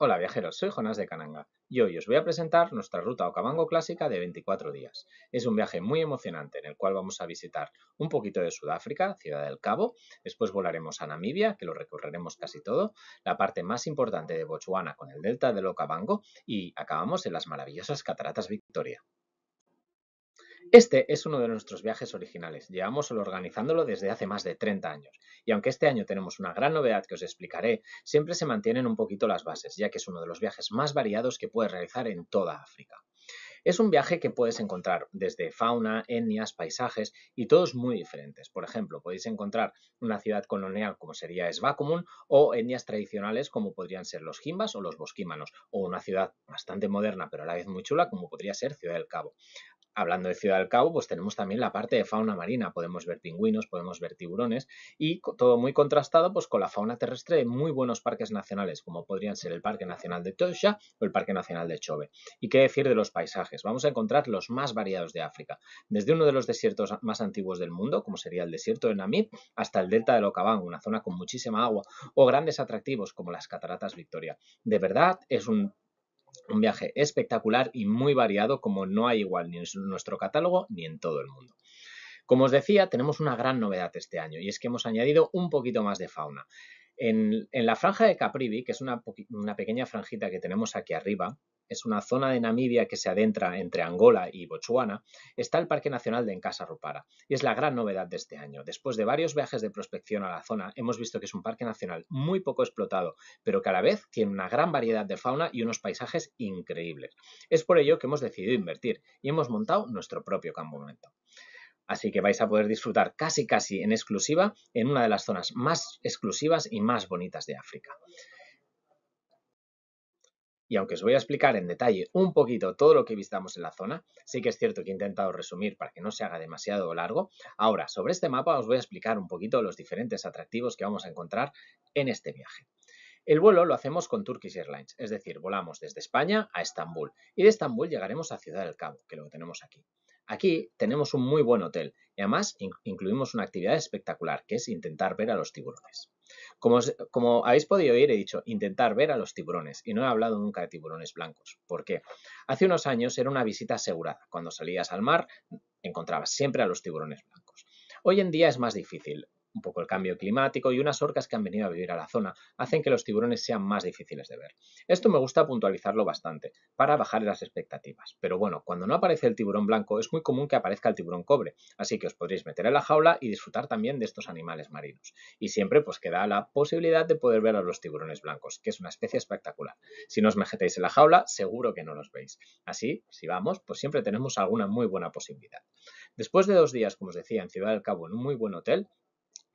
Hola viajeros, soy Jonás de Cananga y hoy os voy a presentar nuestra ruta Okavango clásica de 24 días. Es un viaje muy emocionante en el cual vamos a visitar un poquito de Sudáfrica, Ciudad del Cabo, después volaremos a Namibia, que lo recorreremos casi todo, la parte más importante de Botswana con el delta del Okavango y acabamos en las maravillosas cataratas Victoria. Este es uno de nuestros viajes originales. Llevamos organizándolo desde hace más de 30 años. Y aunque este año tenemos una gran novedad que os explicaré, siempre se mantienen un poquito las bases, ya que es uno de los viajes más variados que puedes realizar en toda África. Es un viaje que puedes encontrar desde fauna, etnias, paisajes y todos muy diferentes. Por ejemplo, podéis encontrar una ciudad colonial como sería común o etnias tradicionales como podrían ser los jimbas o los bosquímanos o una ciudad bastante moderna pero a la vez muy chula como podría ser Ciudad del Cabo hablando de Ciudad del Cabo, pues tenemos también la parte de fauna marina. Podemos ver pingüinos, podemos ver tiburones y todo muy contrastado pues, con la fauna terrestre de muy buenos parques nacionales, como podrían ser el Parque Nacional de Tosha o el Parque Nacional de Chobe. ¿Y qué decir de los paisajes? Vamos a encontrar los más variados de África, desde uno de los desiertos más antiguos del mundo, como sería el desierto de Namib, hasta el delta del Okavango, una zona con muchísima agua, o grandes atractivos como las cataratas Victoria. De verdad, es un un viaje espectacular y muy variado como no hay igual ni en nuestro catálogo ni en todo el mundo. Como os decía, tenemos una gran novedad este año y es que hemos añadido un poquito más de fauna. En, la franja de Caprivi, que es una, una pequeña franjita que tenemos aquí arriba, es una zona de Namibia que se adentra entre Angola y Botsuana, está el Parque Nacional de Encasa Rupara, y es la gran novedad de este año. Después de varios viajes de prospección a la zona, hemos visto que es un parque nacional muy poco explotado, pero que a la vez tiene una gran variedad de fauna y unos paisajes increíbles. Es por ello que hemos decidido invertir y hemos montado nuestro propio campamento así que vais a poder disfrutar casi casi en exclusiva en una de las zonas más exclusivas y más bonitas de África y aunque os voy a explicar en detalle un poquito todo lo que visitamos en la zona, sí que es cierto que he intentado resumir para que no se haga demasiado largo. Ahora, sobre este mapa os voy a explicar un poquito los diferentes atractivos que vamos a encontrar en este viaje. El vuelo lo hacemos con Turkish Airlines, es decir, volamos desde España a Estambul y de Estambul llegaremos a Ciudad del Cabo, que lo tenemos aquí. Aquí tenemos un muy buen hotel y además incluimos una actividad espectacular, que es intentar ver a los tiburones. Como, habéis podido oír, he dicho intentar ver a los tiburones y no he hablado nunca de tiburones blancos. ¿Por qué? Hace unos años era una visita asegurada. Cuando salías al mar encontrabas siempre a los tiburones blancos. Hoy en día es más difícil un poco el cambio climático y unas orcas que han venido a vivir a la zona hacen que los tiburones sean más difíciles de ver. Esto me gusta puntualizarlo bastante para bajar las expectativas. Pero bueno, cuando no aparece el tiburón blanco es muy común que aparezca el tiburón cobre, así que os podréis meter en la jaula y disfrutar también de estos animales marinos. Y siempre pues queda la posibilidad de poder ver a los tiburones blancos, que es una especie espectacular. Si no os metéis en la jaula, seguro que no los veis. Así, si vamos, pues siempre tenemos alguna muy buena posibilidad. Después de dos días, como os decía, en Ciudad del Cabo, en un muy buen hotel,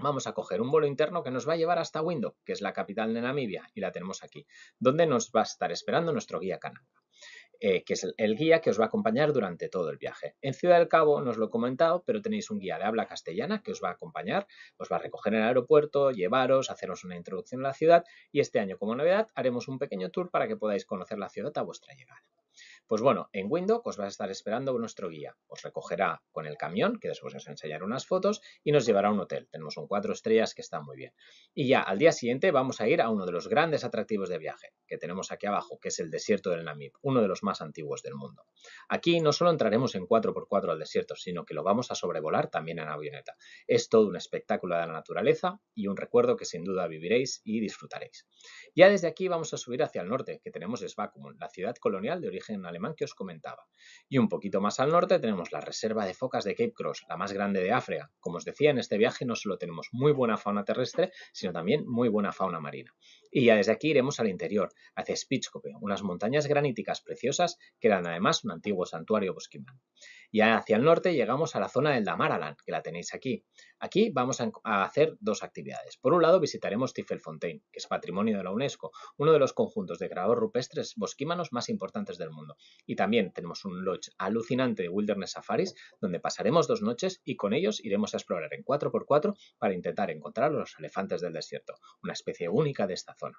vamos a coger un vuelo interno que nos va a llevar hasta Windhoek, que es la capital de Namibia, y la tenemos aquí, donde nos va a estar esperando nuestro guía Kananga. Eh, que es el, guía que os va a acompañar durante todo el viaje. En Ciudad del Cabo, no os lo he comentado, pero tenéis un guía de habla castellana que os va a acompañar, os va a recoger en el aeropuerto, llevaros, haceros una introducción a la ciudad y este año como novedad haremos un pequeño tour para que podáis conocer la ciudad a vuestra llegada. Pues bueno, en Windows os va a estar esperando nuestro guía. Os recogerá con el camión, que después os enseñaré unas fotos, y nos llevará a un hotel. Tenemos un cuatro estrellas que está muy bien. Y ya al día siguiente vamos a ir a uno de los grandes atractivos de viaje que tenemos aquí abajo, que es el desierto del Namib, uno de los más antiguos del mundo. Aquí no solo entraremos en 4x4 al desierto, sino que lo vamos a sobrevolar también en avioneta. Es todo un espectáculo de la naturaleza y un recuerdo que sin duda viviréis y disfrutaréis. Ya desde aquí vamos a subir hacia el norte, que tenemos Svakumun, la ciudad colonial de origen alemán que os comentaba. Y un poquito más al norte tenemos la reserva de focas de Cape Cross, la más grande de África. Como os decía, en este viaje no solo tenemos muy buena fauna terrestre, sino también muy buena fauna marina. Y ya desde aquí iremos al interior, hacia Spitzkope, unas montañas graníticas preciosas que eran además un antiguo santuario bosquimán. Y hacia el norte llegamos a la zona del Damaraland, que la tenéis aquí. Aquí vamos a hacer dos actividades. Por un lado, visitaremos Tifelfontein, que es patrimonio de la UNESCO, uno de los conjuntos de grados rupestres bosquímanos más importantes del mundo. Y también tenemos un lodge alucinante de Wilderness Safaris, donde pasaremos dos noches y con ellos iremos a explorar en 4x4 para intentar encontrar los elefantes del desierto, una especie única de esta zona.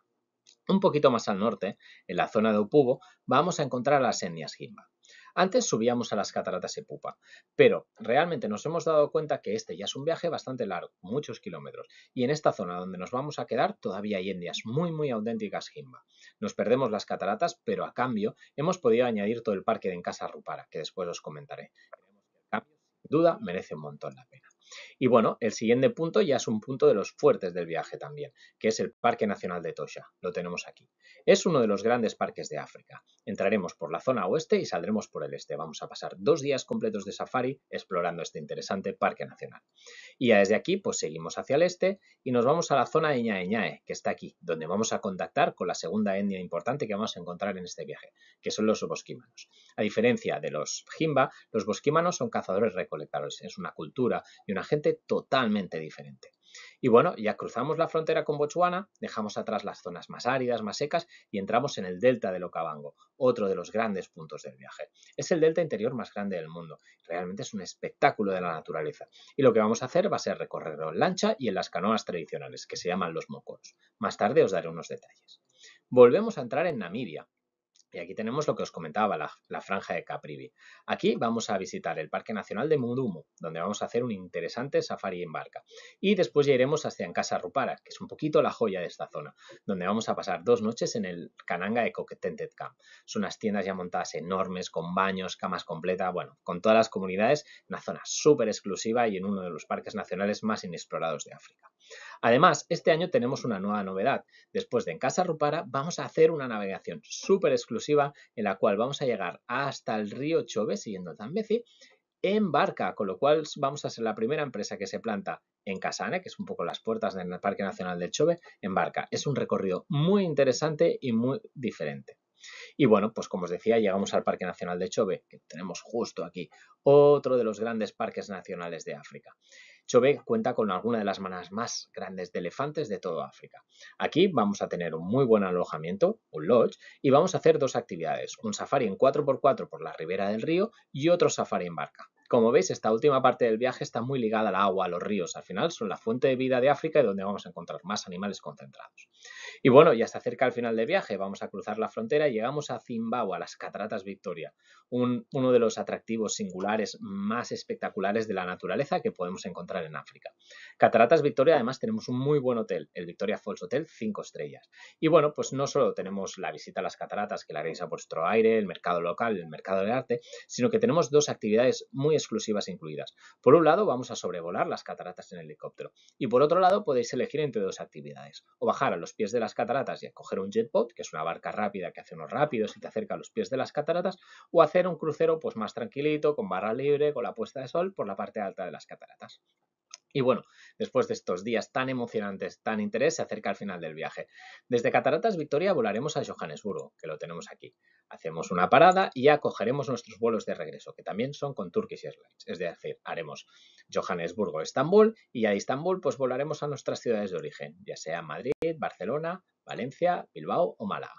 Un poquito más al norte, en la zona de Upubo, vamos a encontrar a las etnias gimba. Antes subíamos a las cataratas de Pupa, pero realmente nos hemos dado cuenta que este ya es un viaje bastante largo, muchos kilómetros, y en esta zona donde nos vamos a quedar todavía hay indias muy muy auténticas Jimba. Nos perdemos las cataratas, pero a cambio hemos podido añadir todo el parque de Encasa Rupara, que después os comentaré. Sin duda merece un montón la pena. Y bueno, el siguiente punto ya es un punto de los fuertes del viaje también, que es el Parque Nacional de Tosha. Lo tenemos aquí. Es uno de los grandes parques de África. Entraremos por la zona oeste y saldremos por el este. Vamos a pasar dos días completos de safari explorando este interesante parque nacional. Y ya desde aquí, pues seguimos hacia el este y nos vamos a la zona de Ñae, que está aquí, donde vamos a contactar con la segunda etnia importante que vamos a encontrar en este viaje, que son los bosquímanos. A diferencia de los Jimba, los bosquímanos son cazadores recolectores. Es una cultura y una gente totalmente diferente. Y bueno, ya cruzamos la frontera con Botswana, dejamos atrás las zonas más áridas, más secas y entramos en el delta del Okavango, otro de los grandes puntos del viaje. Es el delta interior más grande del mundo. Realmente es un espectáculo de la naturaleza. Y lo que vamos a hacer va a ser recorrerlo en lancha y en las canoas tradicionales, que se llaman los mocoros. Más tarde os daré unos detalles. Volvemos a entrar en Namibia, y aquí tenemos lo que os comentaba, la, franja de Caprivi. Aquí vamos a visitar el Parque Nacional de Mudumu, donde vamos a hacer un interesante safari en barca. Y después ya iremos hacia Casa Rupara, que es un poquito la joya de esta zona, donde vamos a pasar dos noches en el Kananga de Tented Camp. Son unas tiendas ya montadas enormes, con baños, camas completas, bueno, con todas las comunidades, una zona súper exclusiva y en uno de los parques nacionales más inexplorados de África. Además, este año tenemos una nueva novedad. Después de En Casa Rupara, vamos a hacer una navegación súper exclusiva en la cual vamos a llegar hasta el río Chove, siguiendo el Zambezi, en barca, con lo cual vamos a ser la primera empresa que se planta en Casane, que es un poco las puertas del Parque Nacional del Chove, en barca. Es un recorrido muy interesante y muy diferente. Y bueno, pues como os decía, llegamos al Parque Nacional de Chobe, que tenemos justo aquí, otro de los grandes parques nacionales de África. Chobe cuenta con alguna de las manas más grandes de elefantes de toda África. Aquí vamos a tener un muy buen alojamiento, un lodge, y vamos a hacer dos actividades, un safari en 4x4 por la ribera del río y otro safari en barca. Como veis, esta última parte del viaje está muy ligada al agua, a los ríos. Al final son la fuente de vida de África y donde vamos a encontrar más animales concentrados. Y bueno, ya se acerca el final del viaje, vamos a cruzar la frontera y llegamos a Zimbabue, a las Cataratas Victoria, uno de los atractivos singulares más espectaculares de la naturaleza que podemos encontrar en África. Cataratas Victoria, además, tenemos un muy buen hotel, el Victoria Falls Hotel, 5 estrellas. Y bueno, pues no solo tenemos la visita a las cataratas, que la haréis a vuestro aire, el mercado local, el mercado de arte, sino que tenemos dos actividades muy exclusivas e incluidas. Por un lado, vamos a sobrevolar las cataratas en helicóptero y por otro lado podéis elegir entre dos actividades, o bajar a los pies de las cataratas y coger un jetpot, que es una barca rápida que hace unos rápidos y te acerca a los pies de las cataratas, o hacer un crucero pues más tranquilito, con barra libre, con la puesta de sol por la parte alta de las cataratas. Y bueno, después de estos días tan emocionantes, tan interés, se acerca el final del viaje. Desde Cataratas Victoria volaremos a Johannesburgo, que lo tenemos aquí. Hacemos una parada y acogeremos nuestros vuelos de regreso, que también son con Turkish Airlines. Es decir, haremos Johannesburgo-Estambul y a Estambul pues volaremos a nuestras ciudades de origen, ya sea Madrid, Barcelona, Valencia, Bilbao o Málaga.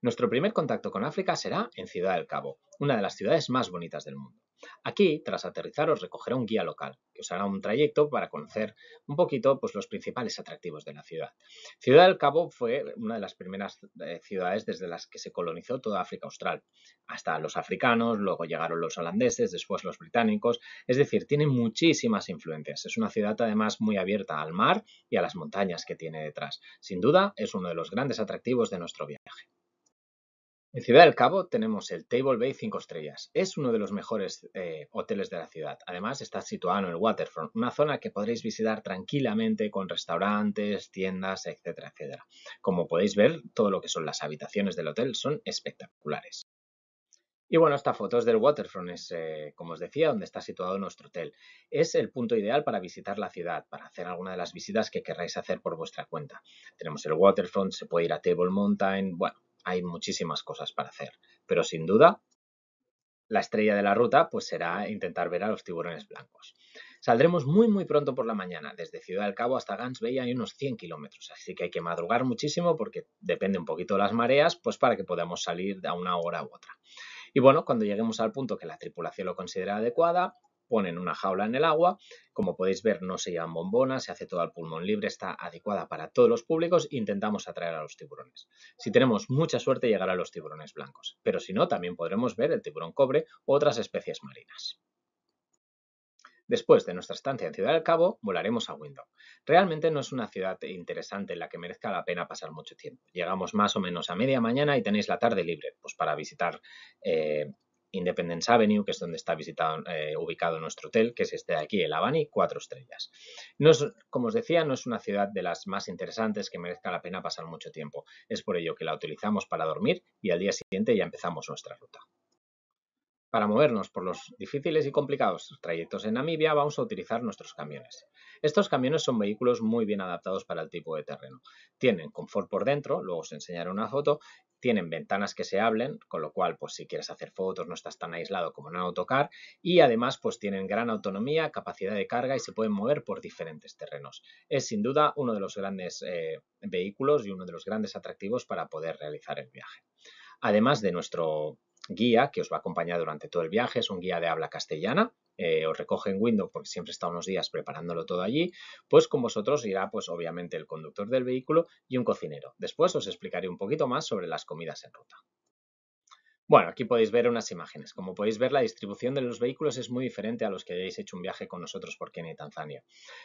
Nuestro primer contacto con África será en Ciudad del Cabo, una de las ciudades más bonitas del mundo. Aquí, tras aterrizaros, os recogerá un guía local, que os hará un trayecto para conocer un poquito pues, los principales atractivos de la ciudad. Ciudad del Cabo fue una de las primeras eh, ciudades desde las que se colonizó toda África Austral, hasta los africanos, luego llegaron los holandeses, después los británicos, es decir, tiene muchísimas influencias. Es una ciudad además muy abierta al mar y a las montañas que tiene detrás. Sin duda, es uno de los grandes atractivos de nuestro viaje. En Ciudad del Cabo tenemos el Table Bay 5 estrellas. Es uno de los mejores eh, hoteles de la ciudad. Además está situado en el Waterfront, una zona que podréis visitar tranquilamente con restaurantes, tiendas, etcétera, etcétera. Como podéis ver, todo lo que son las habitaciones del hotel son espectaculares. Y bueno, estas fotos del Waterfront, es, eh, como os decía, donde está situado nuestro hotel. Es el punto ideal para visitar la ciudad, para hacer alguna de las visitas que querráis hacer por vuestra cuenta. Tenemos el Waterfront, se puede ir a Table Mountain, bueno, hay muchísimas cosas para hacer. Pero sin duda, la estrella de la ruta pues será intentar ver a los tiburones blancos. Saldremos muy muy pronto por la mañana, desde Ciudad del Cabo hasta Gans hay unos 100 kilómetros, así que hay que madrugar muchísimo porque depende un poquito de las mareas, pues para que podamos salir a una hora u otra. Y bueno, cuando lleguemos al punto que la tripulación lo considera adecuada, ponen una jaula en el agua. Como podéis ver, no se llevan bombonas, se hace todo al pulmón libre, está adecuada para todos los públicos. Intentamos atraer a los tiburones. Si tenemos mucha suerte, llegará a los tiburones blancos. Pero si no, también podremos ver el tiburón cobre u otras especies marinas. Después de nuestra estancia en Ciudad del Cabo, volaremos a Window. Realmente no es una ciudad interesante en la que merezca la pena pasar mucho tiempo. Llegamos más o menos a media mañana y tenéis la tarde libre, pues para visitar eh, Independence Avenue, que es donde está visitado, eh, ubicado nuestro hotel, que es este de aquí, el Abani, cuatro estrellas. No es, como os decía, no es una ciudad de las más interesantes que merezca la pena pasar mucho tiempo. Es por ello que la utilizamos para dormir y al día siguiente ya empezamos nuestra ruta. Para movernos por los difíciles y complicados trayectos en Namibia vamos a utilizar nuestros camiones. Estos camiones son vehículos muy bien adaptados para el tipo de terreno. Tienen confort por dentro, luego os enseñaré una foto, tienen ventanas que se hablen, con lo cual pues si quieres hacer fotos no estás tan aislado como en un autocar y además pues tienen gran autonomía, capacidad de carga y se pueden mover por diferentes terrenos. Es sin duda uno de los grandes eh, vehículos y uno de los grandes atractivos para poder realizar el viaje. Además de nuestro guía que os va a acompañar durante todo el viaje, es un guía de habla castellana. Eh, os recoge en Windows porque siempre está unos días preparándolo todo allí, pues con vosotros irá pues obviamente el conductor del vehículo y un cocinero. Después os explicaré un poquito más sobre las comidas en ruta. Bueno, aquí podéis ver unas imágenes. Como podéis ver, la distribución de los vehículos es muy diferente a los que hayáis hecho un viaje con nosotros por Kenia y Tanzania.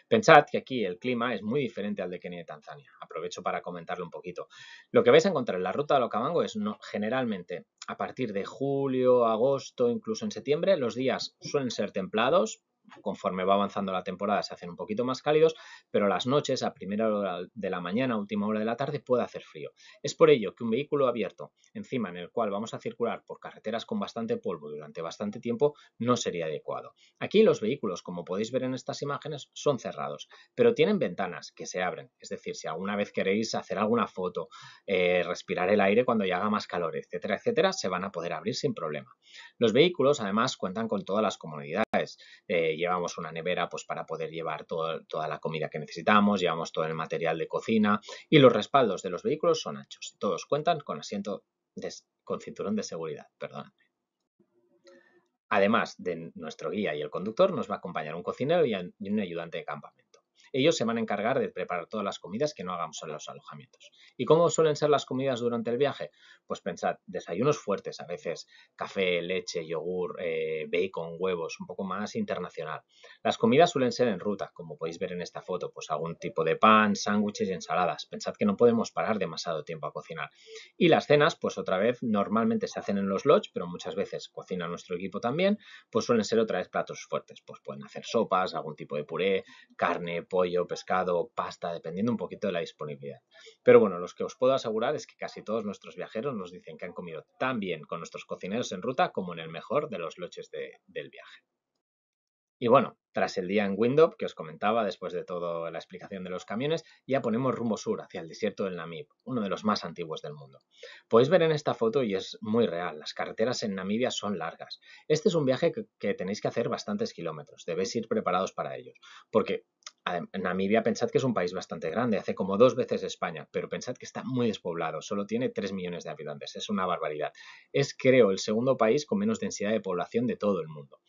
Pensad que aquí el clima es muy diferente al de Kenia y Tanzania. Aprovecho para comentarlo un poquito. Lo que vais a encontrar en la ruta de Locamango es no, generalmente a partir de julio, agosto, incluso en septiembre, los días suelen ser templados, conforme va avanzando la temporada se hacen un poquito más cálidos, pero las noches, a primera hora de la mañana, última hora de la tarde, puede hacer frío. Es por ello que un vehículo abierto, encima en el cual vamos a circular por carreteras con bastante polvo durante bastante tiempo, no sería adecuado. Aquí los vehículos, como podéis ver en estas imágenes, son cerrados, pero tienen ventanas que se abren. Es decir, si alguna vez queréis hacer alguna foto, eh, respirar el aire cuando ya haga más calor, etcétera, etcétera, se van a poder abrir sin problema. Los vehículos, además, cuentan con todas las comodidades. Eh, llevamos una nevera pues, para poder llevar toda la comida que necesitamos, llevamos todo el material de cocina y los respaldos de los vehículos son anchos. Todos cuentan con asiento con cinturón de seguridad, perdón. Además de nuestro guía y el conductor, nos va a acompañar un cocinero y un ayudante de campamento. Ellos se van a encargar de preparar todas las comidas que no hagamos en los alojamientos. ¿Y cómo suelen ser las comidas durante el viaje? Pues pensad, desayunos fuertes a veces, café, leche, yogur, eh, bacon, huevos, un poco más internacional. Las comidas suelen ser en ruta, como podéis ver en esta foto, pues algún tipo de pan, sándwiches y ensaladas. Pensad que no podemos parar demasiado tiempo a cocinar. Y las cenas, pues otra vez, normalmente se hacen en los lodges, pero muchas veces cocina nuestro equipo también, pues suelen ser otra vez platos fuertes. Pues pueden hacer sopas, algún tipo de puré, carne, pollo, pollo, pescado, pasta, dependiendo un poquito de la disponibilidad. Pero bueno, los que os puedo asegurar es que casi todos nuestros viajeros nos dicen que han comido tan bien con nuestros cocineros en ruta como en el mejor de los loches del viaje. Y bueno, tras el día en Windhoek que os comentaba después de toda la explicación de los camiones, ya ponemos rumbo sur hacia el desierto del Namib, uno de los más antiguos del mundo. Podéis ver en esta foto y es muy real, las carreteras en Namibia son largas. Este es un viaje que, tenéis que hacer bastantes kilómetros, debéis ir preparados para ellos, porque Namibia, pensad que es un país bastante grande, hace como dos veces España, pero pensad que está muy despoblado, solo tiene 3 millones de habitantes, es una barbaridad. Es, creo, el segundo país con menos densidad de población de todo el mundo.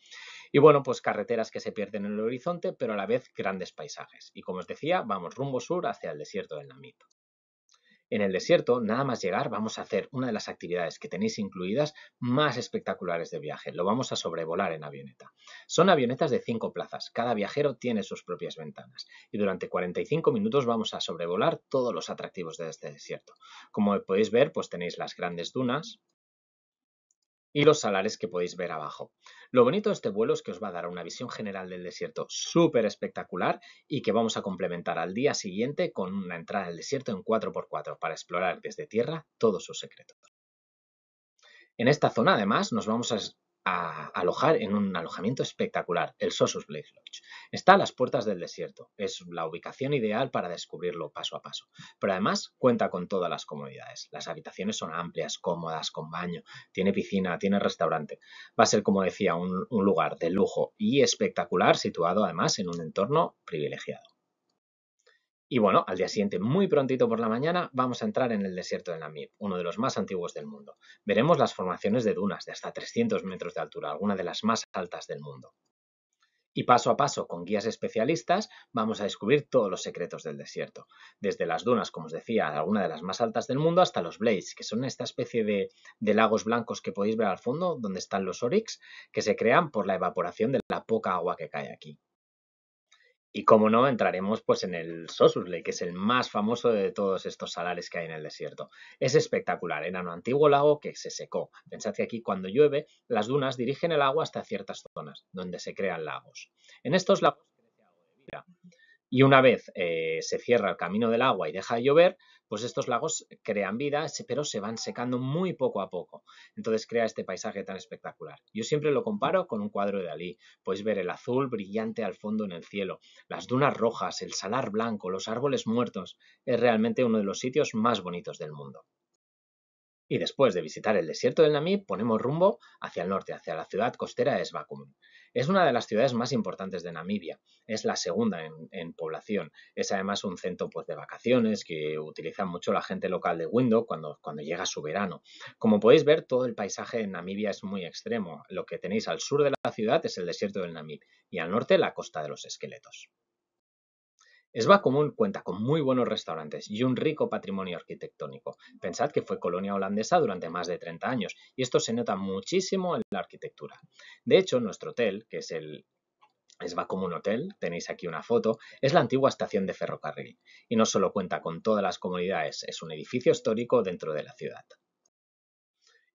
Y bueno, pues carreteras que se pierden en el horizonte, pero a la vez grandes paisajes. Y como os decía, vamos rumbo sur hacia el desierto del Namib. En el desierto, nada más llegar, vamos a hacer una de las actividades que tenéis incluidas más espectaculares de viaje. Lo vamos a sobrevolar en avioneta. Son avionetas de cinco plazas. Cada viajero tiene sus propias ventanas. Y durante 45 minutos vamos a sobrevolar todos los atractivos de este desierto. Como podéis ver, pues tenéis las grandes dunas, y los salares que podéis ver abajo. Lo bonito de este vuelo es que os va a dar una visión general del desierto súper espectacular y que vamos a complementar al día siguiente con una entrada al desierto en 4x4 para explorar desde tierra todos sus secretos. En esta zona, además, nos vamos a alojar en un alojamiento espectacular, el Sosus Blake Lodge. Está a las puertas del desierto, es la ubicación ideal para descubrirlo paso a paso, pero además cuenta con todas las comodidades. Las habitaciones son amplias, cómodas, con baño, tiene piscina, tiene restaurante. Va a ser, como decía, un lugar de lujo y espectacular situado además en un entorno privilegiado. Y bueno, al día siguiente, muy prontito por la mañana, vamos a entrar en el desierto de Namib, uno de los más antiguos del mundo. Veremos las formaciones de dunas de hasta 300 metros de altura, alguna de las más altas del mundo. Y paso a paso, con guías especialistas, vamos a descubrir todos los secretos del desierto. Desde las dunas, como os decía, alguna de las más altas del mundo, hasta los blades, que son esta especie de, lagos blancos que podéis ver al fondo, donde están los orix, que se crean por la evaporación de la poca agua que cae aquí. Y como no, entraremos pues en el Sosusle, que es el más famoso de todos estos salares que hay en el desierto. Es espectacular, era un antiguo lago que se secó. Pensad que aquí cuando llueve, las dunas dirigen el agua hasta ciertas zonas, donde se crean lagos. En estos lagos de y una vez eh, se cierra el camino del agua y deja de llover, pues estos lagos crean vida, pero se van secando muy poco a poco. Entonces crea este paisaje tan espectacular. Yo siempre lo comparo con un cuadro de Dalí. Puedes ver el azul brillante al fondo en el cielo, las dunas rojas, el salar blanco, los árboles muertos. Es realmente uno de los sitios más bonitos del mundo. Y después de visitar el desierto del Namib, ponemos rumbo hacia el norte, hacia la ciudad costera de Svakum. Es una de las ciudades más importantes de Namibia, es la segunda en, población, es además un centro pues, de vacaciones que utiliza mucho la gente local de Windhoek cuando, cuando llega su verano. Como podéis ver, todo el paisaje en Namibia es muy extremo. Lo que tenéis al sur de la ciudad es el desierto del Namib y al norte la costa de los esqueletos. Esba Común cuenta con muy buenos restaurantes y un rico patrimonio arquitectónico. Pensad que fue colonia holandesa durante más de 30 años y esto se nota muchísimo en la arquitectura. De hecho, nuestro hotel, que es el Esba Común Hotel, tenéis aquí una foto, es la antigua estación de ferrocarril y no solo cuenta con todas las comunidades, es un edificio histórico dentro de la ciudad.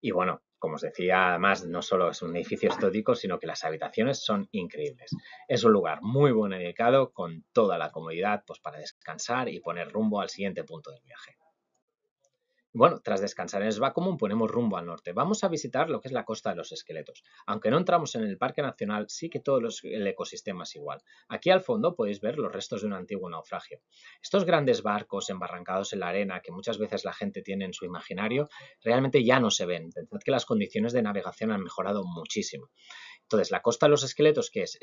Y bueno, como os decía, además, no solo es un edificio estótico, sino que las habitaciones son increíbles. Es un lugar muy bueno dedicado con toda la comodidad pues, para descansar y poner rumbo al siguiente punto del viaje. Bueno, tras descansar en como ponemos rumbo al norte. Vamos a visitar lo que es la costa de los esqueletos. Aunque no entramos en el Parque Nacional, sí que todo el ecosistema es igual. Aquí al fondo podéis ver los restos de un antiguo naufragio. Estos grandes barcos embarrancados en la arena que muchas veces la gente tiene en su imaginario, realmente ya no se ven. Pensad que las condiciones de navegación han mejorado muchísimo. Entonces, la Costa de los Esqueletos, que es?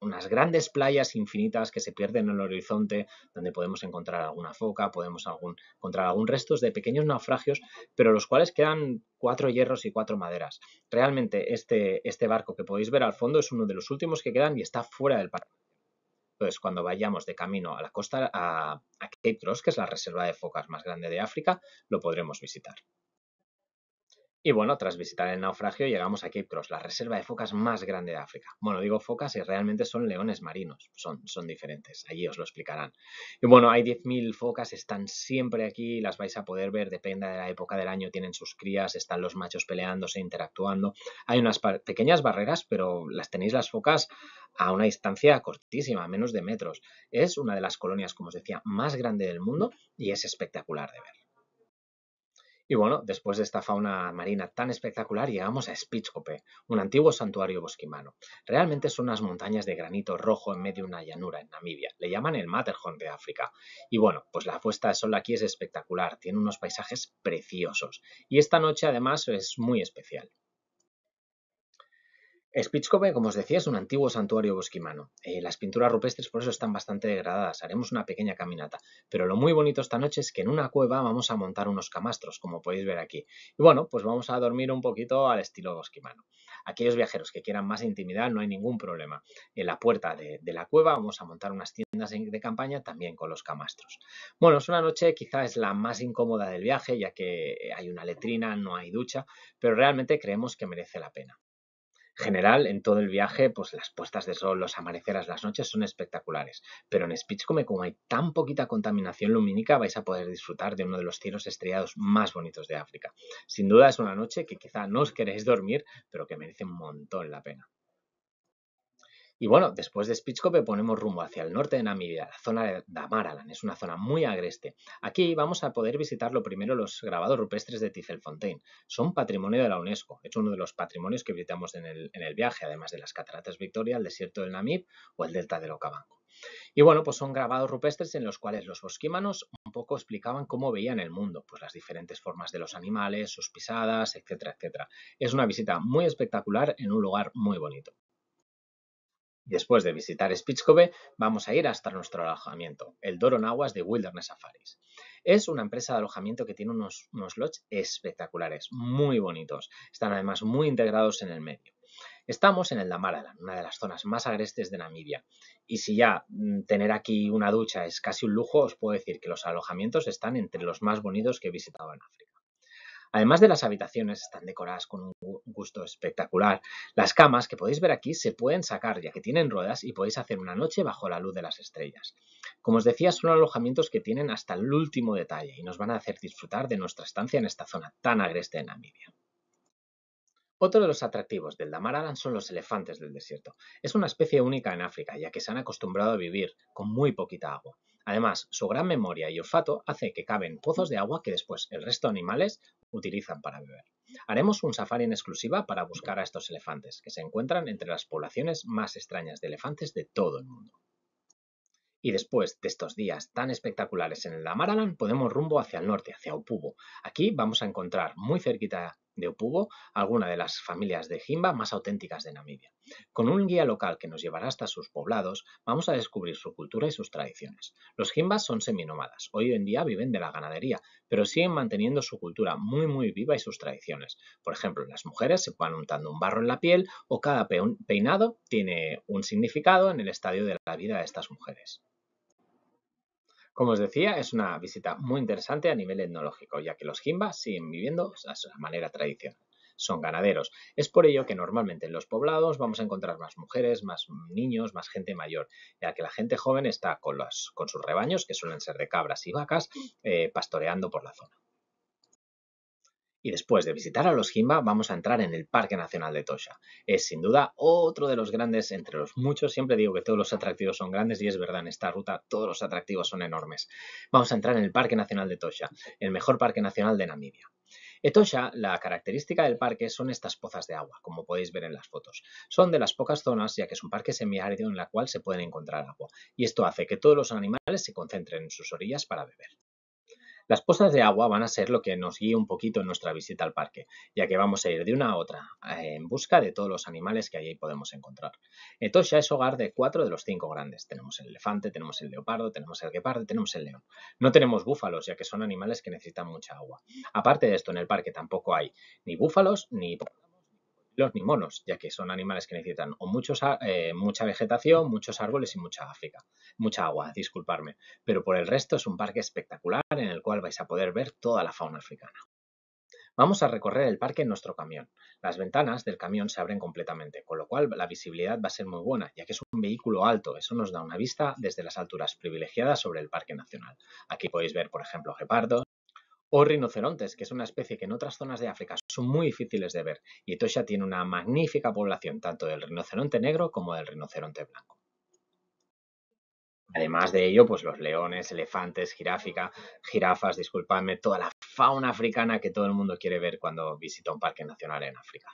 unas grandes playas infinitas que se pierden en el horizonte, donde podemos encontrar alguna foca, podemos encontrar algún restos de pequeños naufragios, pero los cuales quedan cuatro hierros y cuatro maderas. Realmente este, este, barco que podéis ver al fondo es uno de los últimos que quedan y está fuera del parque. Entonces, cuando vayamos de camino a la costa, a, a Cape Cross, que es la reserva de focas más grande de África, lo podremos visitar. Y bueno, tras visitar el naufragio llegamos a Cape Cross, la reserva de focas más grande de África. Bueno, digo focas y realmente son leones marinos, son, son diferentes, allí os lo explicarán. Y bueno, hay 10.000 focas, están siempre aquí, las vais a poder ver, depende de la época del año, tienen sus crías, están los machos peleándose, interactuando. Hay unas pequeñas barreras, pero las tenéis las focas a una distancia cortísima, menos de metros. Es una de las colonias, como os decía, más grande del mundo y es espectacular de ver. Y bueno, después de esta fauna marina tan espectacular, llegamos a Spitskope, un antiguo santuario bosquimano. Realmente son unas montañas de granito rojo en medio de una llanura en Namibia. Le llaman el Matterhorn de África. Y bueno, pues la puesta de sol aquí es espectacular, tiene unos paisajes preciosos. Y esta noche además es muy especial. Spitzkove, como os decía, es un antiguo santuario bosquimano. Eh, las pinturas rupestres por eso están bastante degradadas. Haremos una pequeña caminata. Pero lo muy bonito esta noche es que en una cueva vamos a montar unos camastros, como podéis ver aquí. Y bueno, pues vamos a dormir un poquito al estilo bosquimano. Aquellos viajeros que quieran más intimidad no hay ningún problema. En la puerta de, de la cueva vamos a montar unas tiendas de campaña también con los camastros. Bueno, es una noche quizá es la más incómoda del viaje, ya que hay una letrina, no hay ducha, pero realmente creemos que merece la pena general, en todo el viaje, pues las puestas de sol, los amaneceres, las noches son espectaculares. Pero en Spitzkome, como hay tan poquita contaminación lumínica, vais a poder disfrutar de uno de los cielos estrellados más bonitos de África. Sin duda es una noche que quizá no os queréis dormir, pero que merece un montón la pena. Y bueno, después de Spitzkope ponemos rumbo hacia el norte de Namibia, la zona de Damaralan, es una zona muy agreste. Aquí vamos a poder visitar lo primero los grabados rupestres de Tifelfontein, Son patrimonio de la UNESCO, es uno de los patrimonios que visitamos en el, viaje, además de las cataratas Victoria, el desierto del Namib o el delta del Okavango. Y bueno, pues son grabados rupestres en los cuales los bosquímanos un poco explicaban cómo veían el mundo, pues las diferentes formas de los animales, sus pisadas, etcétera, etcétera. Es una visita muy espectacular en un lugar muy bonito. Después de visitar Spitskobe, vamos a ir hasta nuestro alojamiento, el Doron Aguas de Wilderness Safaris. Es una empresa de alojamiento que tiene unos, unos lodges espectaculares, muy bonitos. Están además muy integrados en el medio. Estamos en el Damaralan, una de las zonas más agrestes de Namibia. Y si ya mm, tener aquí una ducha es casi un lujo, os puedo decir que los alojamientos están entre los más bonitos que he visitado en África. Además de las habitaciones están decoradas con un gusto espectacular. Las camas que podéis ver aquí se pueden sacar ya que tienen ruedas y podéis hacer una noche bajo la luz de las estrellas. Como os decía, son alojamientos que tienen hasta el último detalle y nos van a hacer disfrutar de nuestra estancia en esta zona tan agreste de Namibia. Otro de los atractivos del Damaraland son los elefantes del desierto. Es una especie única en África, ya que se han acostumbrado a vivir con muy poquita agua. Además, su gran memoria y olfato hace que caben pozos de agua que después el resto de animales utilizan para beber. Haremos un safari en exclusiva para buscar a estos elefantes, que se encuentran entre las poblaciones más extrañas de elefantes de todo el mundo. Y después de estos días tan espectaculares en el Amaralan, podemos rumbo hacia el norte, hacia Upubo. Aquí vamos a encontrar muy cerquita de Opugo, alguna de las familias de Jimba más auténticas de Namibia. Con un guía local que nos llevará hasta sus poblados, vamos a descubrir su cultura y sus tradiciones. Los Jimbas son seminómadas, hoy en día viven de la ganadería, pero siguen manteniendo su cultura muy muy viva y sus tradiciones. Por ejemplo, las mujeres se van untando un barro en la piel o cada peinado tiene un significado en el estadio de la vida de estas mujeres. Como os decía, es una visita muy interesante a nivel etnológico, ya que los Jimbas siguen viviendo de su manera tradicional. Son ganaderos. Es por ello que normalmente en los poblados vamos a encontrar más mujeres, más niños, más gente mayor, ya que la gente joven está con, las con sus rebaños, que suelen ser de cabras y vacas, eh, pastoreando por la zona. Y después de visitar a los Jimba, vamos a entrar en el Parque Nacional de Tosha. Es sin duda otro de los grandes entre los muchos. Siempre digo que todos los atractivos son grandes y es verdad, en esta ruta todos los atractivos son enormes. Vamos a entrar en el Parque Nacional de Tosha, el mejor parque nacional de Namibia. Etosha, la característica del parque son estas pozas de agua, como podéis ver en las fotos. Son de las pocas zonas, ya que es un parque semiárido en la cual se pueden encontrar agua, y esto hace que todos los animales se concentren en sus orillas para beber. Las pozas de agua van a ser lo que nos guíe un poquito en nuestra visita al parque, ya que vamos a ir de una a otra eh, en busca de todos los animales que allí podemos encontrar. Etosha es hogar de cuatro de los cinco grandes. Tenemos el elefante, tenemos el leopardo, tenemos el guepardo tenemos el león. No tenemos búfalos, ya que son animales que necesitan mucha agua. Aparte de esto, en el parque tampoco hay ni búfalos ni los monos, ya que son animales que necesitan ah, eh, mucha vegetación, muchos árboles y mucha África, mucha agua, disculparme. Pero por el resto es un parque espectacular en el cual vais a poder ver toda la fauna africana. Vamos a recorrer el parque en nuestro camión. Las ventanas del camión se abren completamente, con lo cual la visibilidad va a ser muy buena, ya que es un vehículo alto. Eso nos da una vista desde las alturas privilegiadas sobre el Parque Nacional. Aquí podéis ver, por ejemplo, gepardos, o rinocerontes, que es una especie que en otras zonas de África son muy difíciles de ver, y Etosha tiene una magnífica población tanto del rinoceronte negro como del rinoceronte blanco. Además de ello, pues los leones, elefantes, jiráfica, jirafas, disculpadme, toda la fauna africana que todo el mundo quiere ver cuando visita un parque nacional en África.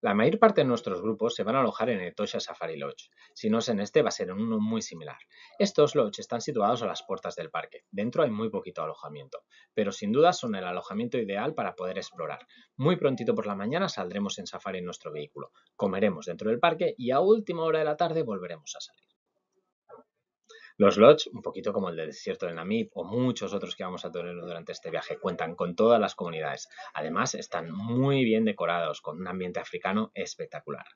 La mayor parte de nuestros grupos se van a alojar en Etosha Safari Lodge. Si no es en este, va a ser en uno muy similar. Estos lodges están situados a las puertas del parque. Dentro hay muy poquito alojamiento, pero sin duda son el alojamiento ideal para poder explorar. Muy prontito por la mañana saldremos en safari en nuestro vehículo, comeremos dentro del parque y a última hora de la tarde volveremos a salir. Los lodges, un poquito como el del desierto de Namib o muchos otros que vamos a tener durante este viaje, cuentan con todas las comunidades. Además, están muy bien decorados, con un ambiente africano espectacular.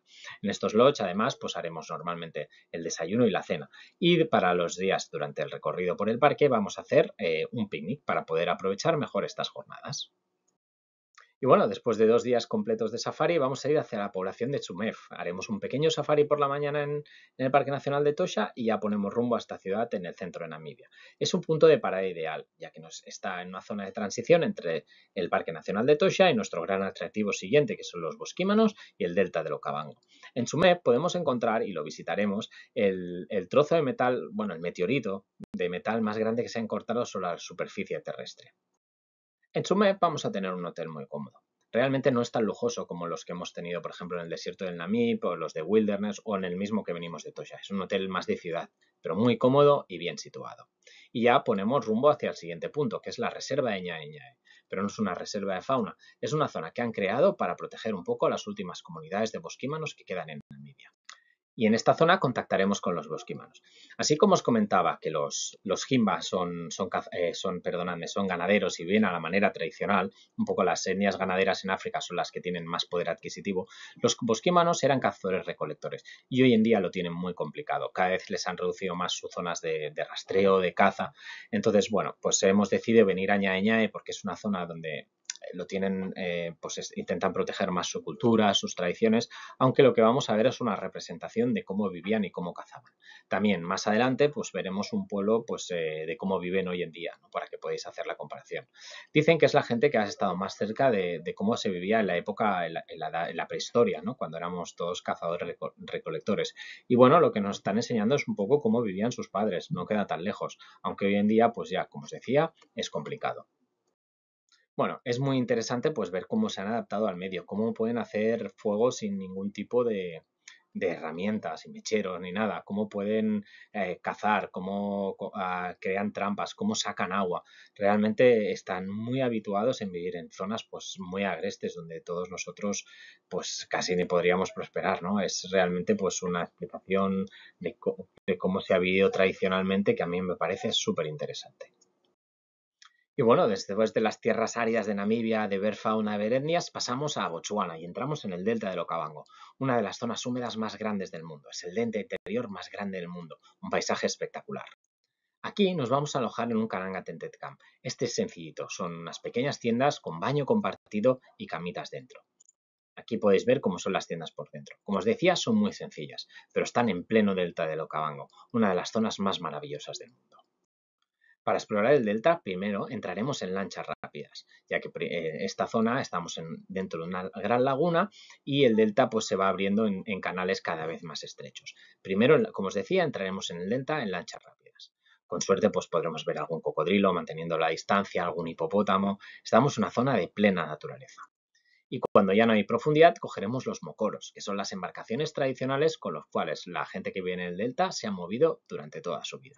En estos lodges, además, pues haremos normalmente el desayuno y la cena. Y para los días durante el recorrido por el parque vamos a hacer eh, un picnic para poder aprovechar mejor estas jornadas. Y bueno, después de dos días completos de safari, vamos a ir hacia la población de Chumef. Haremos un pequeño safari por la mañana en, el Parque Nacional de Tosha y ya ponemos rumbo a esta ciudad en el centro de Namibia. Es un punto de parada ideal, ya que nos está en una zona de transición entre el Parque Nacional de Tosha y nuestro gran atractivo siguiente, que son los bosquímanos y el delta del Okavango. En Chumef podemos encontrar, y lo visitaremos, el, trozo de metal, bueno, el meteorito de metal más grande que se ha encortado sobre la superficie terrestre. En vamos a tener un hotel muy cómodo. Realmente no es tan lujoso como los que hemos tenido, por ejemplo, en el desierto del Namib o los de Wilderness o en el mismo que venimos de Toya, Es un hotel más de ciudad, pero muy cómodo y bien situado. Y ya ponemos rumbo hacia el siguiente punto, que es la reserva de Ñae Ñae pero no es una reserva de fauna, es una zona que han creado para proteger un poco las últimas comunidades de bosquímanos que quedan en Namibia y en esta zona contactaremos con los bosquimanos. Así como os comentaba que los, los son, eh, son, perdonadme, son ganaderos y bien a la manera tradicional, un poco las etnias ganaderas en África son las que tienen más poder adquisitivo, los bosquimanos eran cazadores recolectores y hoy en día lo tienen muy complicado. Cada vez les han reducido más sus zonas de, rastreo, de caza. Entonces, bueno, pues hemos decidido venir a Ñae porque es una zona donde eh, lo tienen, eh, pues intentan proteger más su cultura, sus tradiciones, aunque lo que vamos a ver es una representación de cómo vivían y cómo cazaban. También más adelante, pues veremos un pueblo, pues eh, de cómo viven hoy en día, para que podáis hacer la comparación. Dicen que es la gente que ha estado más cerca de, cómo se vivía en la época, en la, prehistoria, cuando éramos todos cazadores recolectores. Y bueno, lo que nos están enseñando es un poco cómo vivían sus padres, no queda tan lejos, aunque hoy en día, pues ya, como os decía, es complicado. Bueno, es muy interesante pues ver cómo se han adaptado al medio, cómo pueden hacer fuego sin ningún tipo de, herramientas y mecheros ni nada, cómo pueden eh, cazar, cómo ah, crean trampas, cómo sacan agua. Realmente están muy habituados en vivir en zonas pues muy agrestes donde todos nosotros pues casi ni podríamos prosperar, ¿no? Es realmente pues una explicación de, de cómo se ha vivido tradicionalmente que a mí me parece súper interesante. Y bueno, después de las tierras áridas de Namibia, de Berfauna, de pasamos a Botswana y entramos en el delta del Okavango, una de las zonas húmedas más grandes del mundo. Es el delta interior más grande del mundo, un paisaje espectacular. Aquí nos vamos a alojar en un Karanga Tented Camp. Este es sencillito, son unas pequeñas tiendas con baño compartido y camitas dentro. Aquí podéis ver cómo son las tiendas por dentro. Como os decía, son muy sencillas, pero están en pleno delta del Okavango, una de las zonas más maravillosas del mundo. Para explorar el delta, primero entraremos en lanchas rápidas, ya que eh, esta zona estamos dentro de una gran laguna y el delta pues, se va abriendo en, canales cada vez más estrechos. Primero, como os decía, entraremos en el delta en lanchas rápidas. Con suerte pues, podremos ver algún cocodrilo manteniendo la distancia, algún hipopótamo. Estamos en una zona de plena naturaleza. Y cuando ya no hay profundidad, cogeremos los mocoros, que son las embarcaciones tradicionales con las cuales la gente que vive en el delta se ha movido durante toda su vida.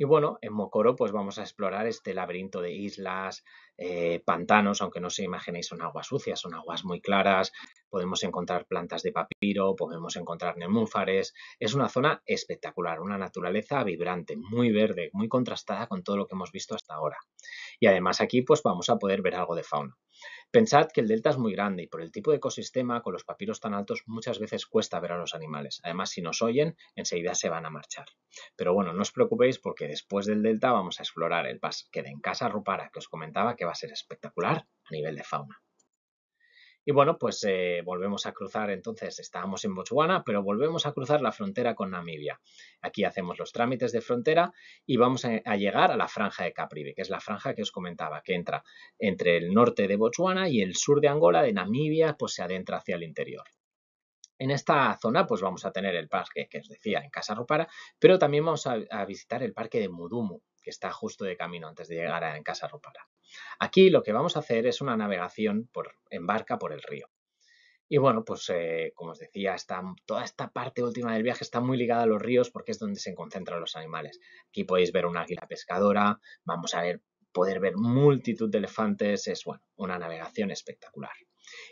Y bueno, en Mokoro pues vamos a explorar este laberinto de islas, eh, pantanos, aunque no se imaginéis son aguas sucias, son aguas muy claras, podemos encontrar plantas de papiro, podemos encontrar nemúfares, es una zona espectacular, una naturaleza vibrante, muy verde, muy contrastada con todo lo que hemos visto hasta ahora. Y además aquí pues vamos a poder ver algo de fauna. Pensad que el delta es muy grande y por el tipo de ecosistema, con los papiros tan altos, muchas veces cuesta ver a los animales. Además, si nos oyen, enseguida se van a marchar. Pero bueno, no os preocupéis porque después del delta vamos a explorar el que de en casa rupara que os comentaba que va a ser espectacular a nivel de fauna. Y bueno, pues eh, volvemos a cruzar, entonces estábamos en Botswana, pero volvemos a cruzar la frontera con Namibia. Aquí hacemos los trámites de frontera y vamos a, llegar a la franja de Caprivi, que es la franja que os comentaba, que entra entre el norte de Botswana y el sur de Angola, de Namibia, pues se adentra hacia el interior. En esta zona pues vamos a tener el parque que os decía en Casa Rupara, pero también vamos a, visitar el parque de Mudumu, que está justo de camino antes de llegar a Casa Rupara. Aquí lo que vamos a hacer es una navegación por, en barca por el río. Y bueno, pues eh, como os decía, toda esta parte última del viaje está muy ligada a los ríos porque es donde se concentran los animales. Aquí podéis ver una águila pescadora, vamos a poder ver multitud de elefantes, es bueno, una navegación espectacular.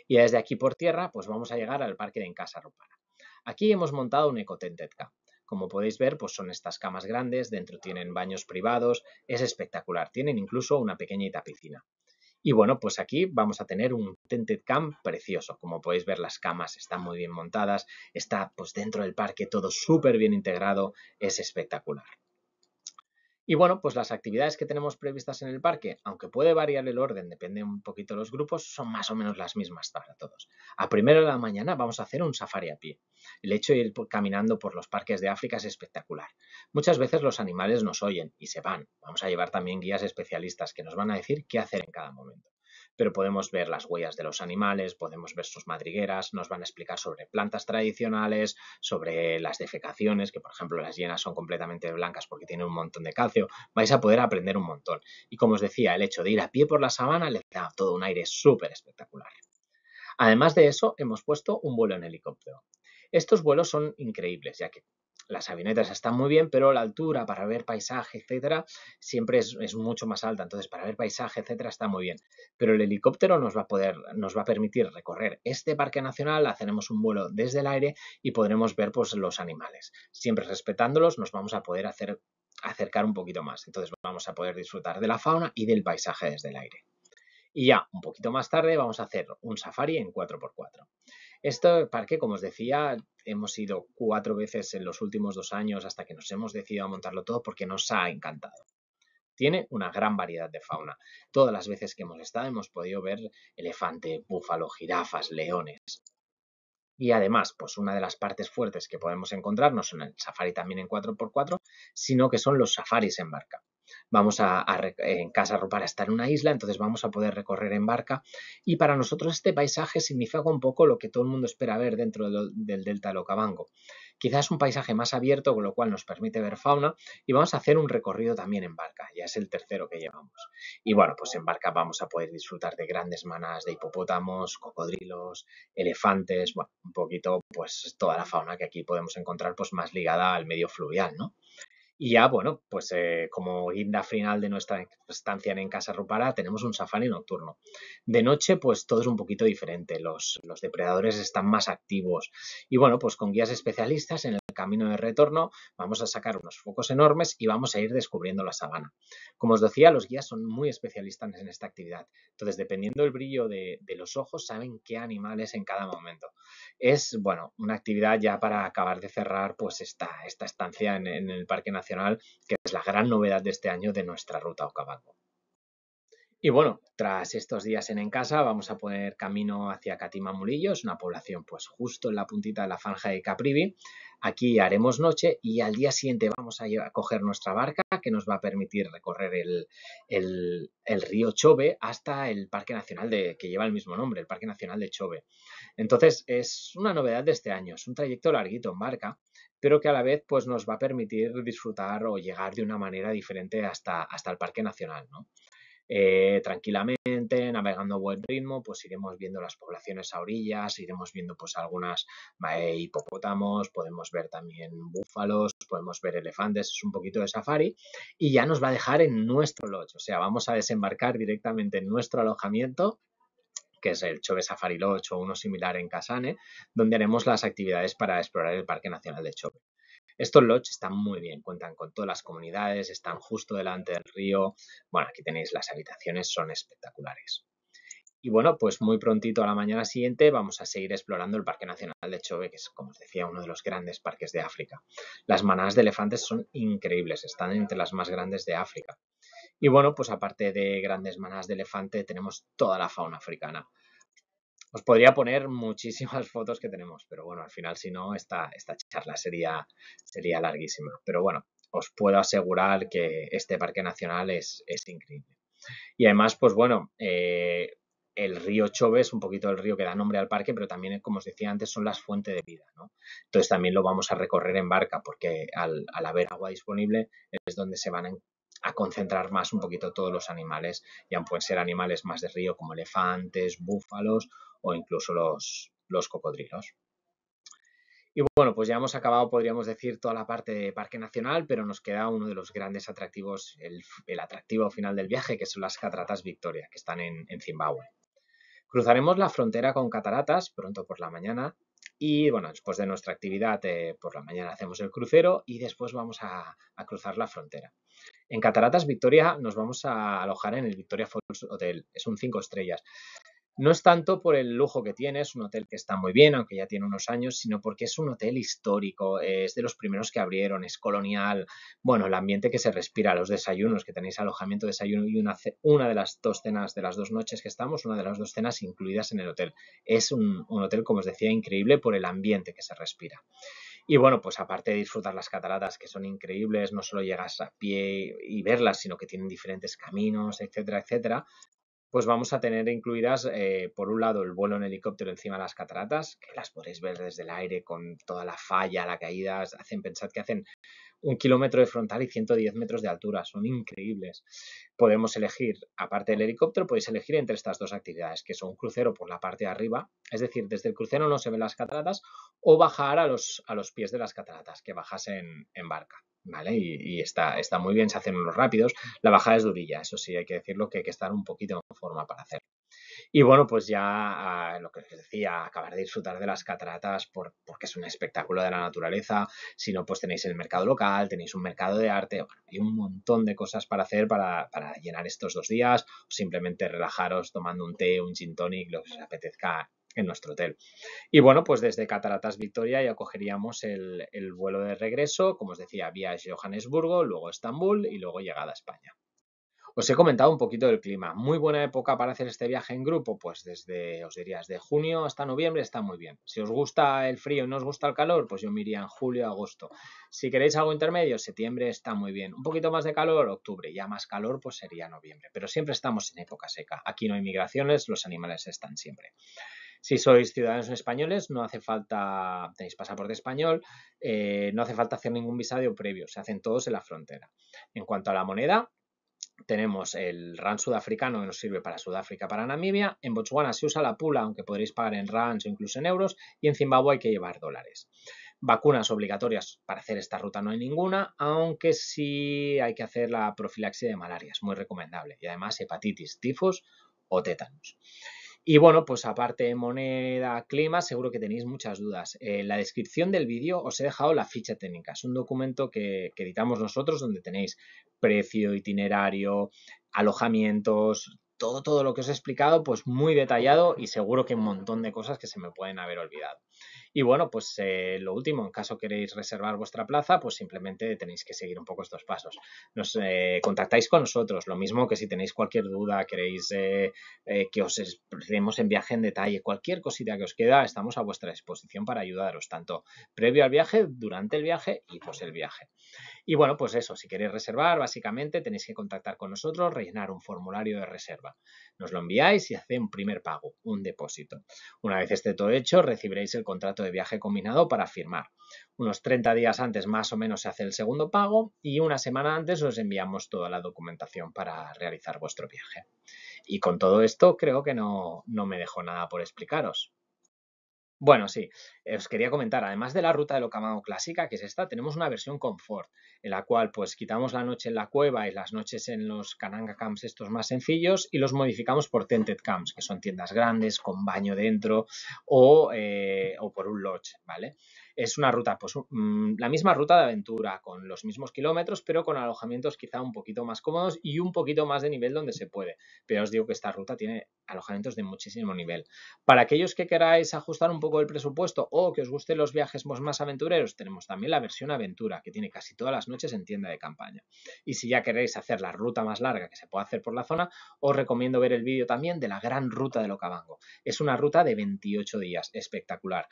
Y desde aquí por tierra, pues vamos a llegar al parque de Encasa Rupana. Aquí hemos montado un ecotentetka. Como podéis ver, pues son estas camas grandes, dentro tienen baños privados, es espectacular, tienen incluso una pequeñita piscina. Y bueno, pues aquí vamos a tener un tented camp precioso. Como podéis ver, las camas están muy bien montadas, está pues dentro del parque todo súper bien integrado, es espectacular. Y bueno, pues las actividades que tenemos previstas en el parque, aunque puede variar el orden, depende un poquito de los grupos, son más o menos las mismas para todos. A primera de la mañana vamos a hacer un safari a pie. El hecho de ir caminando por los parques de África es espectacular. Muchas veces los animales nos oyen y se van. Vamos a llevar también guías especialistas que nos van a decir qué hacer en cada momento pero podemos ver las huellas de los animales, podemos ver sus madrigueras, nos van a explicar sobre plantas tradicionales, sobre las defecaciones, que por ejemplo las llenas son completamente blancas porque tienen un montón de calcio, vais a poder aprender un montón. Y como os decía, el hecho de ir a pie por la sabana le da todo un aire súper espectacular. Además de eso, hemos puesto un vuelo en helicóptero. Estos vuelos son increíbles, ya que las avionetas están muy bien, pero la altura para ver paisaje, etcétera, siempre es, mucho más alta. Entonces, para ver paisaje, etcétera, está muy bien. Pero el helicóptero nos va a poder, nos va a permitir recorrer este parque nacional, haremos un vuelo desde el aire y podremos ver pues, los animales. Siempre respetándolos, nos vamos a poder hacer acercar un poquito más. Entonces vamos a poder disfrutar de la fauna y del paisaje desde el aire. Y ya un poquito más tarde vamos a hacer un safari en 4x4. Este parque, como os decía, hemos ido cuatro veces en los últimos dos años hasta que nos hemos decidido a montarlo todo porque nos ha encantado. Tiene una gran variedad de fauna. Todas las veces que hemos estado hemos podido ver elefante, búfalo, jirafas, leones. Y además, pues una de las partes fuertes que podemos encontrar no son el safari también en 4x4, sino que son los safaris en barca vamos a, en Casa a estar en una isla, entonces vamos a poder recorrer en barca y para nosotros este paisaje significa un poco lo que todo el mundo espera ver dentro del delta Locabango. Quizás un paisaje más abierto, con lo cual nos permite ver fauna y vamos a hacer un recorrido también en barca, ya es el tercero que llevamos. Y bueno, pues en barca vamos a poder disfrutar de grandes manadas de hipopótamos, cocodrilos, elefantes, bueno, un poquito pues toda la fauna que aquí podemos encontrar pues más ligada al medio fluvial, ¿no? Y ya, bueno, pues eh, como guinda final de nuestra estancia en Casa Rupara, tenemos un safari nocturno. De noche, pues todo es un poquito diferente, los, los depredadores están más activos. Y bueno, pues con guías especialistas en el camino de retorno, vamos a sacar unos focos enormes y vamos a ir descubriendo la sabana. Como os decía, los guías son muy especialistas en esta actividad. Entonces, dependiendo del brillo de, los ojos, saben qué animales en cada momento. Es, bueno, una actividad ya para acabar de cerrar pues esta, esta estancia en, el Parque Nacional, que es la gran novedad de este año de nuestra ruta Okavango. Y bueno, tras estos días en en casa vamos a poner camino hacia Catima una población pues justo en la puntita de la franja de Caprivi. Aquí haremos noche y al día siguiente vamos a, coger nuestra barca que nos va a permitir recorrer el, río Chove hasta el Parque Nacional de, que lleva el mismo nombre, el Parque Nacional de Chove. Entonces es una novedad de este año, es un trayecto larguito en barca, pero que a la vez pues, nos va a permitir disfrutar o llegar de una manera diferente hasta, hasta el Parque Nacional. ¿no? Eh, tranquilamente, navegando buen ritmo, pues iremos viendo las poblaciones a orillas, iremos viendo pues algunas eh, hipopótamos, podemos ver también búfalos, podemos ver elefantes, es un poquito de safari y ya nos va a dejar en nuestro lodge, o sea, vamos a desembarcar directamente en nuestro alojamiento que es el Chobe Safari Lodge o uno similar en Casane, donde haremos las actividades para explorar el Parque Nacional de Chobe. Estos lodges están muy bien, cuentan con todas las comunidades, están justo delante del río. Bueno, aquí tenéis las habitaciones, son espectaculares. Y bueno, pues muy prontito a la mañana siguiente vamos a seguir explorando el Parque Nacional de Chobe, que es, como os decía, uno de los grandes parques de África. Las manadas de elefantes son increíbles, están entre las más grandes de África. Y bueno, pues aparte de grandes manadas de elefante, tenemos toda la fauna africana. Os podría poner muchísimas fotos que tenemos, pero bueno, al final si no, esta, esta charla sería, sería larguísima. Pero bueno, os puedo asegurar que este parque nacional es, increíble. Y además, pues bueno, eh, el río Chove es un poquito el río que da nombre al parque, pero también, como os decía antes, son las fuentes de vida. Entonces también lo vamos a recorrer en barca porque al, haber agua disponible es donde se van a, concentrar más un poquito todos los animales. Ya pueden ser animales más de río como elefantes, búfalos o incluso los, los cocodrilos. Y bueno, pues ya hemos acabado, podríamos decir, toda la parte de Parque Nacional, pero nos queda uno de los grandes atractivos, el, atractivo final del viaje, que son las Cataratas Victoria, que están en, Zimbabue. Cruzaremos la frontera con cataratas pronto por la mañana y bueno, después de nuestra actividad eh, por la mañana hacemos el crucero y después vamos a, cruzar la frontera. En Cataratas Victoria nos vamos a alojar en el Victoria Falls Hotel, es un 5 estrellas. No es tanto por el lujo que tiene, es un hotel que está muy bien, aunque ya tiene unos años, sino porque es un hotel histórico, es de los primeros que abrieron, es colonial, bueno, el ambiente que se respira, los desayunos, que tenéis alojamiento, desayuno y una, de las dos cenas de las dos noches que estamos, una de las dos cenas incluidas en el hotel. Es un, un hotel, como os decía, increíble por el ambiente que se respira. Y bueno, pues aparte de disfrutar las cataratas, que son increíbles, no solo llegas a pie y verlas, sino que tienen diferentes caminos, etcétera, etcétera, pues vamos a tener incluidas, eh, por un lado, el vuelo en helicóptero encima de las cataratas, que las podéis ver desde el aire con toda la falla, la caída, hacen, pensad que hacen un kilómetro de frontal y 110 metros de altura, son increíbles. Podemos elegir, aparte del helicóptero, podéis elegir entre estas dos actividades, que son un crucero por la parte de arriba, es decir, desde el crucero no se ven las cataratas, o bajar a los, a los pies de las cataratas, que bajas en barca. ¿vale? Y, está, está muy bien, se hacen unos rápidos. La bajada es durilla, eso sí, hay que decirlo que hay que estar un poquito en forma para hacerlo. Y bueno, pues ya ah, lo que os decía, acabar de disfrutar de las cataratas porque es un espectáculo de la naturaleza. Si no, pues tenéis el mercado local, tenéis un mercado de arte, hay un montón de cosas para hacer para, llenar estos dos días o simplemente relajaros tomando un té, un gin tonic, lo que os apetezca en nuestro hotel. Y bueno, pues desde Cataratas Victoria ya cogeríamos el, vuelo de regreso, como os decía, vía Johannesburgo, luego Estambul y luego llegada a España. Os he comentado un poquito del clima. Muy buena época para hacer este viaje en grupo, pues desde, os diría, de junio hasta noviembre está muy bien. Si os gusta el frío y no os gusta el calor, pues yo me en julio, agosto. Si queréis algo intermedio, septiembre está muy bien. Un poquito más de calor, octubre. Ya más calor, pues sería noviembre. Pero siempre estamos en época seca. Aquí no hay migraciones, los animales están siempre. Si sois ciudadanos españoles, no hace falta, tenéis pasaporte español, eh, no hace falta hacer ningún visado previo, se hacen todos en la frontera. En cuanto a la moneda, tenemos el RAN sudafricano que nos sirve para Sudáfrica, para Namibia. En Botswana se usa la pula, aunque podréis pagar en RANs o incluso en euros. Y en Zimbabue hay que llevar dólares. Vacunas obligatorias para hacer esta ruta no hay ninguna, aunque sí hay que hacer la profilaxia de malaria, es muy recomendable. Y además hepatitis, tifos o tétanos. Y bueno, pues aparte de moneda, clima, seguro que tenéis muchas dudas. En eh, la descripción del vídeo os he dejado la ficha técnica. Es un documento que, editamos nosotros donde tenéis precio, itinerario, alojamientos, todo, todo lo que os he explicado, pues muy detallado y seguro que un montón de cosas que se me pueden haber olvidado. Y bueno, pues eh, lo último, en caso queréis reservar vuestra plaza, pues simplemente tenéis que seguir un poco estos pasos. Nos eh, contactáis con nosotros, lo mismo que si tenéis cualquier duda, queréis eh, que os expliquemos en viaje en detalle, cualquier cosita que os queda, estamos a vuestra disposición para ayudaros, tanto previo al viaje, durante el viaje y pues el viaje. Y bueno, pues eso, si queréis reservar, básicamente tenéis que contactar con nosotros, rellenar un formulario de reserva. Nos lo enviáis y hacéis un primer pago, un depósito. Una vez esté todo hecho, recibiréis el contrato de viaje combinado para firmar. Unos 30 días antes más o menos se hace el segundo pago y una semana antes os enviamos toda la documentación para realizar vuestro viaje. Y con todo esto creo que no, no me dejo nada por explicaros. Bueno, sí, os quería comentar, además de la ruta de locamao clásica, que es esta, tenemos una versión confort, en la cual pues quitamos la noche en la cueva y las noches en los Kananga Camps estos más sencillos y los modificamos por Tented Camps, que son tiendas grandes, con baño dentro o, eh, por un lodge, ¿vale? Es una ruta, pues mm, la misma ruta de aventura, con los mismos kilómetros, pero con alojamientos quizá un poquito más cómodos y un poquito más de nivel donde se puede. Pero os digo que esta ruta tiene alojamientos de muchísimo nivel. Para aquellos que queráis ajustar un poco el presupuesto o que os gusten los viajes más aventureros, tenemos también la versión aventura, que tiene casi todas las noches en tienda de campaña. Y si ya queréis hacer la ruta más larga que se puede hacer por la zona, os recomiendo ver el vídeo también de la gran ruta de Locabango. Es una ruta de 28 días, espectacular.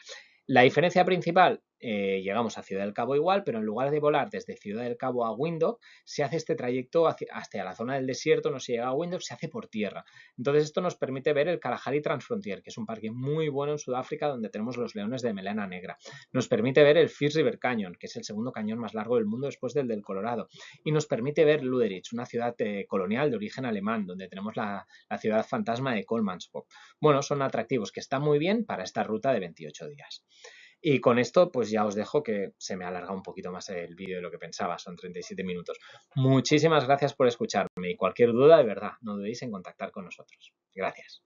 La diferencia principal, eh, llegamos a Ciudad del Cabo igual, pero en lugar de volar desde Ciudad del Cabo a Windhoek, se hace este trayecto hacia, hasta la zona del desierto, no se llega a Windhoek, se hace por tierra. Entonces esto nos permite ver el Kalahari Transfrontier, que es un parque muy bueno en Sudáfrica donde tenemos los leones de melena negra. Nos permite ver el Fish River Canyon, que es el segundo cañón más largo del mundo después del del Colorado. Y nos permite ver Luderich, una ciudad eh, colonial de origen alemán, donde tenemos la, ciudad fantasma de Colmansburg. Bueno, son atractivos que están muy bien para esta ruta de 28 días. Y con esto, pues ya os dejo que se me ha alargado un poquito más el vídeo de lo que pensaba, son 37 minutos. Muchísimas gracias por escucharme y cualquier duda, de verdad, no dudéis en contactar con nosotros. Gracias.